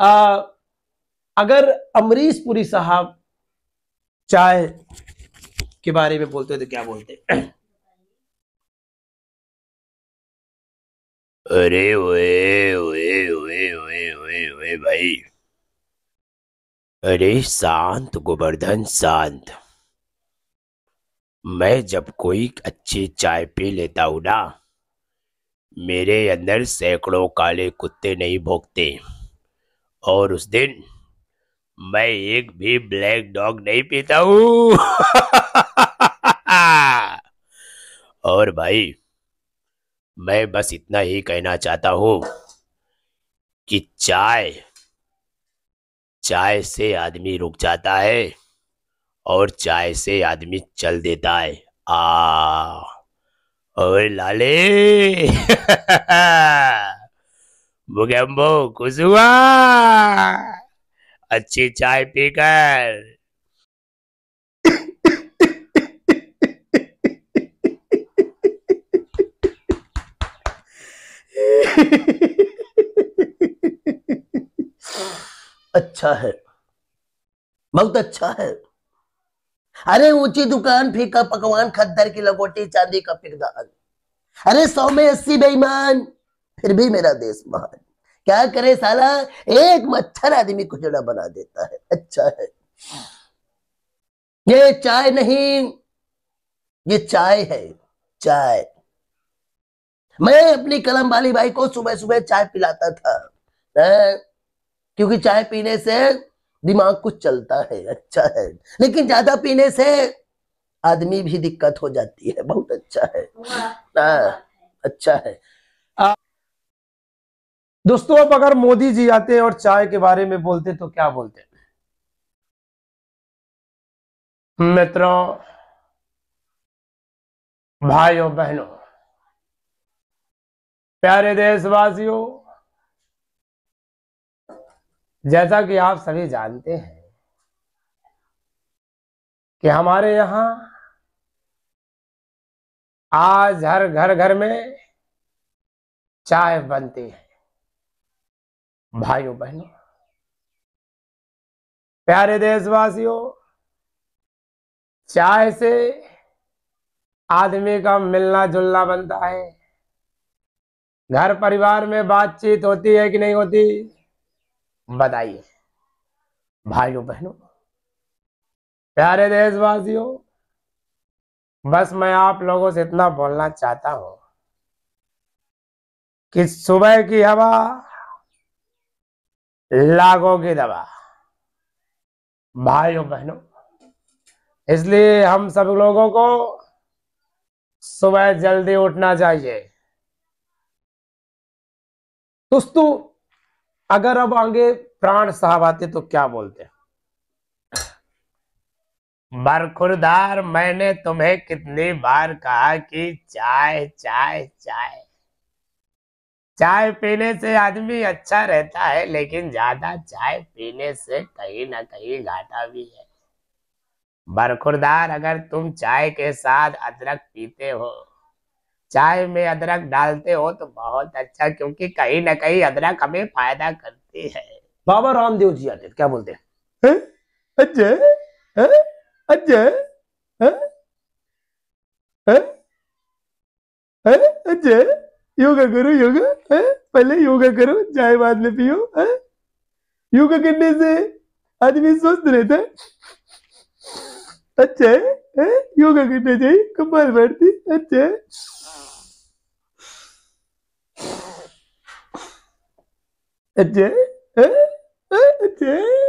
आ, अगर अमरीश पुरी साहब चाय के बारे में बोलते तो क्या बोलते अरे ओए ओए ओए ओए ओए ओए भाई अरे शांत गोवर्धन शांत मैं जब कोई अच्छी चाय पी लेता हूं ना मेरे अंदर सैकड़ों काले कुत्ते नहीं भोगते और उस दिन मैं एक भी ब्लैक डॉग नहीं पीता हूं और भाई मैं बस इतना ही कहना चाहता हूं कि चाय चाय से आदमी रुक जाता है और चाय से आदमी चल देता है आ और लाले भुगम्बो हुआ अच्छी चाय पीकर अच्छा है बहुत अच्छा है अरे ऊंची दुकान फीका पकवान खद्दर की लगोटी चांदी का फिर अरे सौ में अस्सी बेईमान फिर भी मेरा देश महान क्या करे साला एक मच्छर आदमी को जड़ा बना देता है अच्छा है ये चाय नहीं ये चाय है चाय मैं अपनी कलम वाली भाई को सुबह सुबह चाय पिलाता था आ, क्योंकि चाय पीने से दिमाग कुछ चलता है अच्छा है लेकिन ज्यादा पीने से आदमी भी दिक्कत हो जाती है बहुत अच्छा है आ, हाँ, अच्छा है आ, दोस्तों अब अगर मोदी जी आते हैं और चाय के बारे में बोलते तो क्या बोलते मित्रों भाइयों बहनों प्यारे देशवासियों जैसा कि आप सभी जानते हैं कि हमारे यहां आज हर घर घर में चाय बनती है हम्म। भाइयों बहनों प्यारे देशवासियों चाय से आदमी का मिलना जुलना बनता है घर परिवार में बातचीत होती है कि नहीं होती बताइए भाइयों बहनों प्यारे देशवासियों बस मैं आप लोगों से इतना बोलना चाहता हूं कि सुबह की हवा लागोगे दवा भाइयों बहनों इसलिए हम सब लोगों को सुबह जल्दी उठना चाहिए दोस्तों अगर अब आगे प्राण साहब आते तो क्या बोलते हैं बरखुरदार मैंने तुम्हें कितनी बार कहा कि चाय चाय चाय चाय पीने से आदमी अच्छा रहता है लेकिन ज्यादा चाय पीने से कहीं ना कहीं घाटा भी है बरखुरदार अगर तुम चाय के साथ अदरक पीते हो चाय में अदरक डालते हो तो बहुत अच्छा क्योंकि कहीं ना कहीं अदरक हमें फायदा करती है बाबा रामदेव जी आते क्या बोलते हैं अजय अजय अजय योगा करो योगा है? पहले योगा करो चाय बाद में पियो है? योगा करने से आदमी स्वस्थ रहता है अच्छा है, है? योगा करना चाहिए कमाल बैठती अच्छा है अच्छा है? अच्छा है? अच्छा